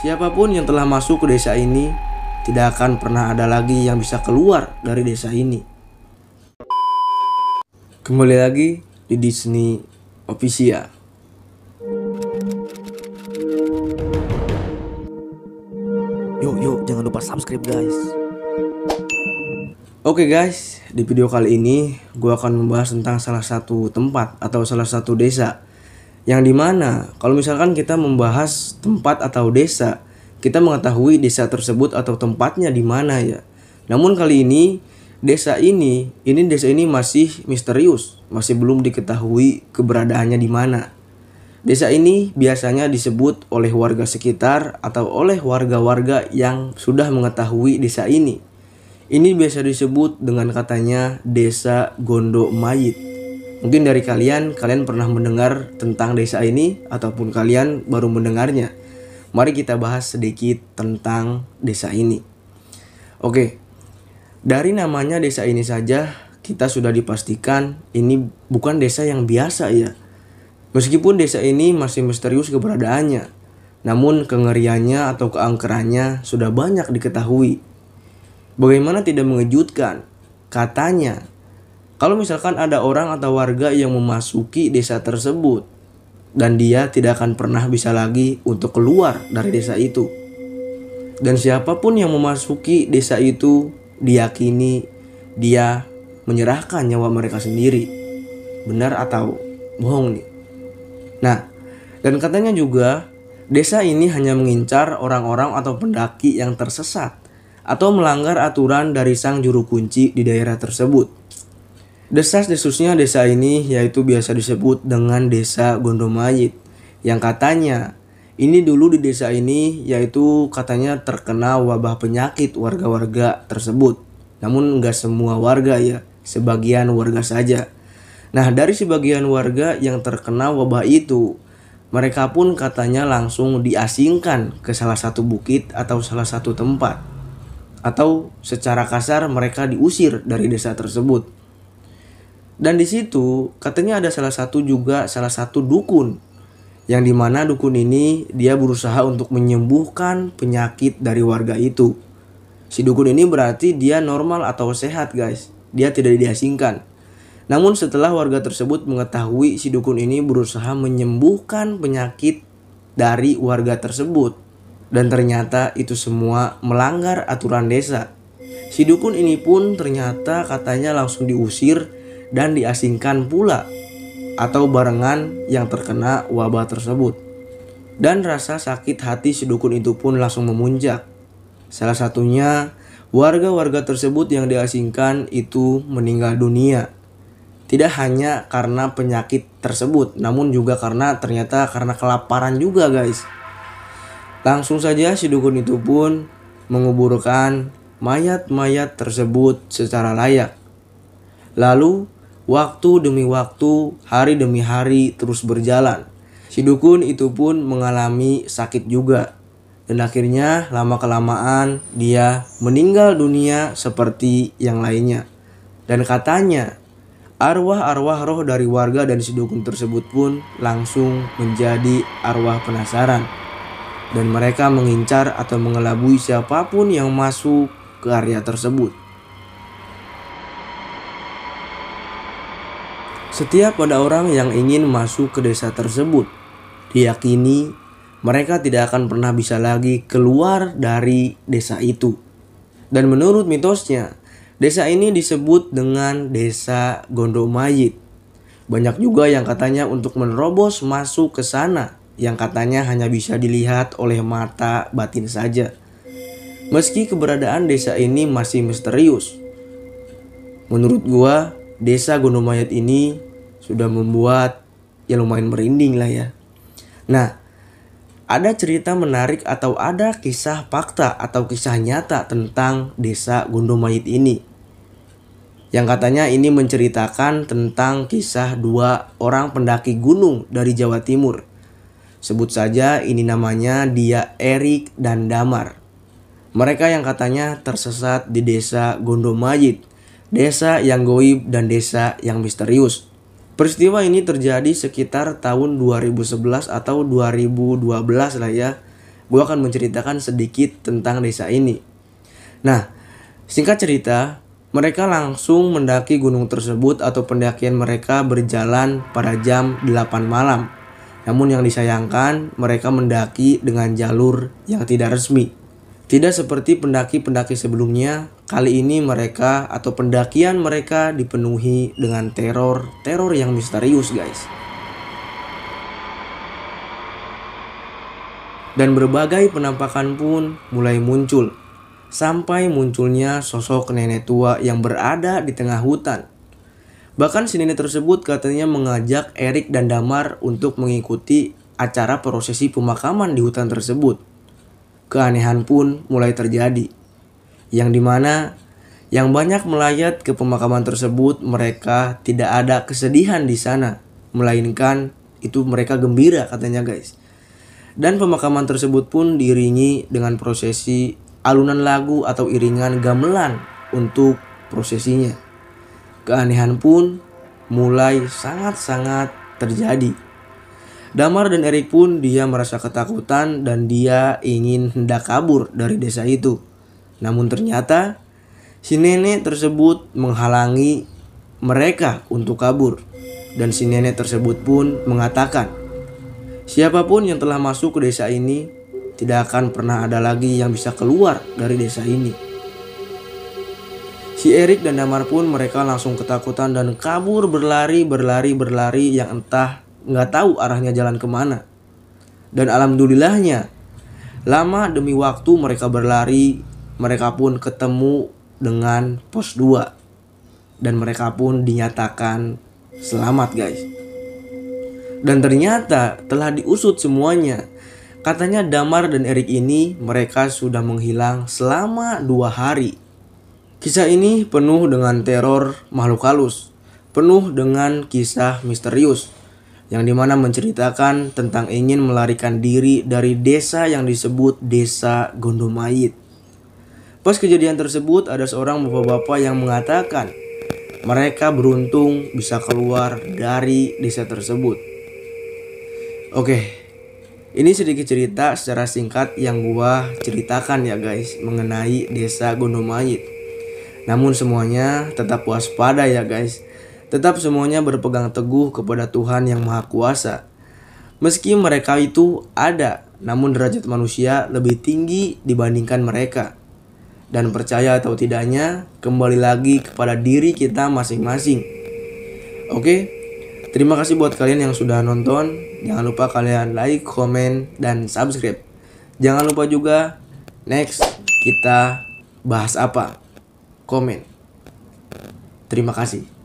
Siapapun yang telah masuk ke desa ini tidak akan pernah ada lagi yang bisa keluar dari desa ini. Kembali lagi di Disney Official. Yuk, yuk, jangan lupa subscribe guys. Oke okay guys, di video kali ini gue akan membahas tentang salah satu tempat atau salah satu desa yang dimana kalau misalkan kita membahas tempat atau desa, kita mengetahui desa tersebut atau tempatnya di mana ya. Namun kali ini desa ini, ini desa ini masih misterius, masih belum diketahui keberadaannya di mana. Desa ini biasanya disebut oleh warga sekitar atau oleh warga-warga yang sudah mengetahui desa ini. Ini biasa disebut dengan katanya desa Gondo Mayit. Mungkin dari kalian, kalian pernah mendengar tentang desa ini ataupun kalian baru mendengarnya. Mari kita bahas sedikit tentang desa ini. Oke, dari namanya desa ini saja kita sudah dipastikan ini bukan desa yang biasa ya. Meskipun desa ini masih misterius keberadaannya, namun kengeriannya atau keangkerannya sudah banyak diketahui. Bagaimana tidak mengejutkan? Katanya kalau misalkan ada orang atau warga yang memasuki desa tersebut dan dia tidak akan pernah bisa lagi untuk keluar dari desa itu. Dan siapapun yang memasuki desa itu diakini dia menyerahkan nyawa mereka sendiri. Benar atau bohong nih? Nah, dan katanya juga desa ini hanya mengincar orang-orang atau pendaki yang tersesat atau melanggar aturan dari sang juru kunci di daerah tersebut. Desas-desusnya desa ini yaitu biasa disebut dengan desa Gondomayit yang katanya ini dulu di desa ini yaitu katanya terkena wabah penyakit warga-warga tersebut. Namun nggak semua warga ya, sebagian warga saja. Nah dari sebagian warga yang terkena wabah itu, mereka pun katanya langsung diasingkan ke salah satu bukit atau salah satu tempat. Atau secara kasar mereka diusir dari desa tersebut dan di situ katanya ada salah satu juga salah satu dukun yang dimana dukun ini dia berusaha untuk menyembuhkan penyakit dari warga itu. Si dukun ini berarti dia normal atau sehat guys, dia tidak diasingkan. Namun setelah warga tersebut mengetahui si dukun ini berusaha menyembuhkan penyakit dari warga tersebut. Dan ternyata itu semua melanggar aturan desa. Si dukun ini pun ternyata katanya langsung diusir dan diasingkan pula atau barengan yang terkena wabah tersebut. Dan rasa sakit hati si dukun itu pun langsung memunjak Salah satunya, warga-warga tersebut yang diasingkan itu meninggal dunia. Tidak hanya karena penyakit tersebut, namun juga karena ternyata karena kelaparan juga guys. Langsung saja si dukun itu pun menguburkan mayat-mayat tersebut secara layak. Lalu Waktu demi waktu, hari demi hari terus berjalan. Si dukun itu pun mengalami sakit juga. Dan akhirnya lama-kelamaan dia meninggal dunia seperti yang lainnya. Dan katanya, arwah-arwah roh dari warga dan si dukun tersebut pun langsung menjadi arwah penasaran. Dan mereka mengincar atau mengelabui siapapun yang masuk ke area tersebut. Setiap pada orang yang ingin masuk ke desa tersebut. Diyakini mereka tidak akan pernah bisa lagi keluar dari desa itu. Dan menurut mitosnya, desa ini disebut dengan desa Gondomayit. Banyak juga yang katanya untuk menerobos masuk ke sana, yang katanya hanya bisa dilihat oleh mata batin saja. Meski keberadaan desa ini masih misterius. Menurut gua, desa Gunung Mayat ini sudah membuat ya lumayan merinding lah ya. Nah, ada cerita menarik atau ada kisah fakta atau kisah nyata tentang desa Gunung Mayat ini. Yang katanya ini menceritakan tentang kisah dua orang pendaki gunung dari Jawa Timur. Sebut saja ini namanya dia Erik dan Damar. Mereka yang katanya tersesat di desa Gondomayit desa yang goib dan desa yang misterius. Peristiwa ini terjadi sekitar tahun 2011 atau 2012 lah ya. Gue akan menceritakan sedikit tentang desa ini. Nah, singkat cerita, mereka langsung mendaki gunung tersebut atau pendakian mereka berjalan pada jam 8 malam. Namun yang disayangkan, mereka mendaki dengan jalur yang tidak resmi. Tidak seperti pendaki-pendaki sebelumnya, kali ini mereka atau pendakian mereka dipenuhi dengan teror-teror yang misterius, guys. Dan berbagai penampakan pun mulai muncul, sampai munculnya sosok nenek tua yang berada di tengah hutan. Bahkan si nenek tersebut katanya mengajak Erik dan Damar untuk mengikuti acara prosesi pemakaman di hutan tersebut keanehan pun mulai terjadi. Yang dimana yang banyak melayat ke pemakaman tersebut mereka tidak ada kesedihan di sana. Melainkan itu mereka gembira katanya guys. Dan pemakaman tersebut pun diiringi dengan prosesi alunan lagu atau iringan gamelan untuk prosesinya. Keanehan pun mulai sangat-sangat terjadi. Damar dan Erik pun dia merasa ketakutan dan dia ingin hendak kabur dari desa itu. Namun ternyata si nenek tersebut menghalangi mereka untuk kabur. Dan si nenek tersebut pun mengatakan, siapapun yang telah masuk ke desa ini tidak akan pernah ada lagi yang bisa keluar dari desa ini. Si Erik dan Damar pun mereka langsung ketakutan dan kabur berlari berlari berlari yang entah nggak tahu arahnya jalan kemana. Dan alhamdulillahnya, lama demi waktu mereka berlari, mereka pun ketemu dengan pos 2. Dan mereka pun dinyatakan selamat guys. Dan ternyata telah diusut semuanya. Katanya Damar dan Erik ini mereka sudah menghilang selama dua hari. Kisah ini penuh dengan teror makhluk halus, penuh dengan kisah misterius yang dimana menceritakan tentang ingin melarikan diri dari desa yang disebut Desa Gondomayit. Pas kejadian tersebut ada seorang bapak-bapak yang mengatakan mereka beruntung bisa keluar dari desa tersebut. Oke, ini sedikit cerita secara singkat yang gua ceritakan ya guys mengenai desa Gondomayit. Namun semuanya tetap waspada ya guys Tetap semuanya berpegang teguh kepada Tuhan yang Maha Kuasa. Meski mereka itu ada, namun derajat manusia lebih tinggi dibandingkan mereka. Dan percaya atau tidaknya, kembali lagi kepada diri kita masing-masing. Oke, terima kasih buat kalian yang sudah nonton. Jangan lupa kalian like, comment, dan subscribe. Jangan lupa juga next kita bahas apa? Komen. Terima kasih.